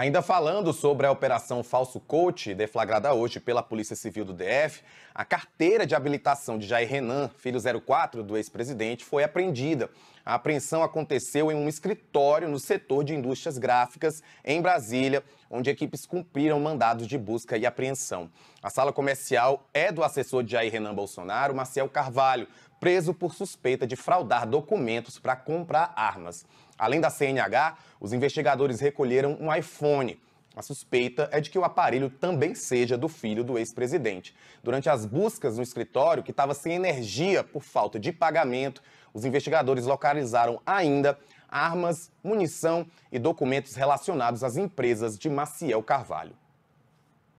Ainda falando sobre a operação Falso Coach, deflagrada hoje pela Polícia Civil do DF, a carteira de habilitação de Jair Renan, filho 04 do ex-presidente, foi apreendida. A apreensão aconteceu em um escritório no setor de indústrias gráficas, em Brasília, onde equipes cumpriram mandados de busca e apreensão. A sala comercial é do assessor de Jair Renan Bolsonaro, Marcel Carvalho, preso por suspeita de fraudar documentos para comprar armas. Além da CNH, os investigadores recolheram um iPhone. A suspeita é de que o aparelho também seja do filho do ex-presidente. Durante as buscas no escritório, que estava sem energia por falta de pagamento, os investigadores localizaram ainda armas, munição e documentos relacionados às empresas de Maciel Carvalho.